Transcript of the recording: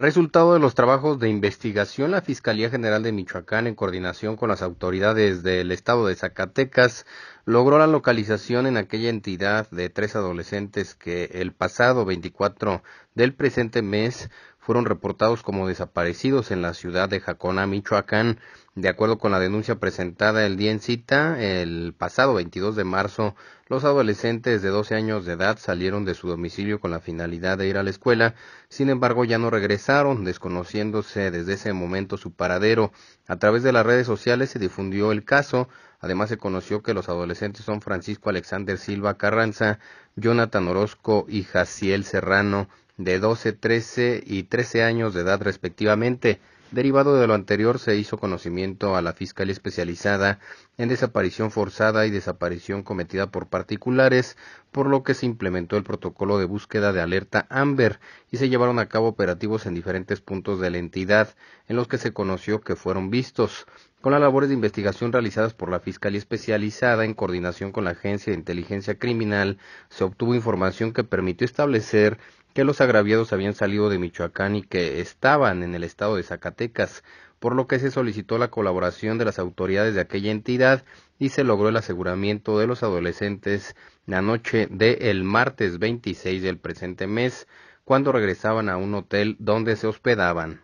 Resultado de los trabajos de investigación, la Fiscalía General de Michoacán, en coordinación con las autoridades del estado de Zacatecas, logró la localización en aquella entidad de tres adolescentes que el pasado 24 del presente mes fueron reportados como desaparecidos en la ciudad de Jacona, Michoacán. De acuerdo con la denuncia presentada el día en cita, el pasado 22 de marzo, los adolescentes de 12 años de edad salieron de su domicilio con la finalidad de ir a la escuela, sin embargo ya no regresaron, desconociéndose desde ese momento su paradero. A través de las redes sociales se difundió el caso, Además se conoció que los adolescentes son Francisco Alexander Silva Carranza, Jonathan Orozco y Jaciel Serrano, de 12, 13 y 13 años de edad respectivamente. Derivado de lo anterior, se hizo conocimiento a la Fiscalía Especializada en Desaparición Forzada y Desaparición Cometida por Particulares, por lo que se implementó el protocolo de búsqueda de alerta AMBER y se llevaron a cabo operativos en diferentes puntos de la entidad, en los que se conoció que fueron vistos con las labores de investigación realizadas por la Fiscalía Especializada en coordinación con la Agencia de Inteligencia Criminal, se obtuvo información que permitió establecer que los agraviados habían salido de Michoacán y que estaban en el estado de Zacatecas, por lo que se solicitó la colaboración de las autoridades de aquella entidad y se logró el aseguramiento de los adolescentes la noche del martes 26 del presente mes, cuando regresaban a un hotel donde se hospedaban.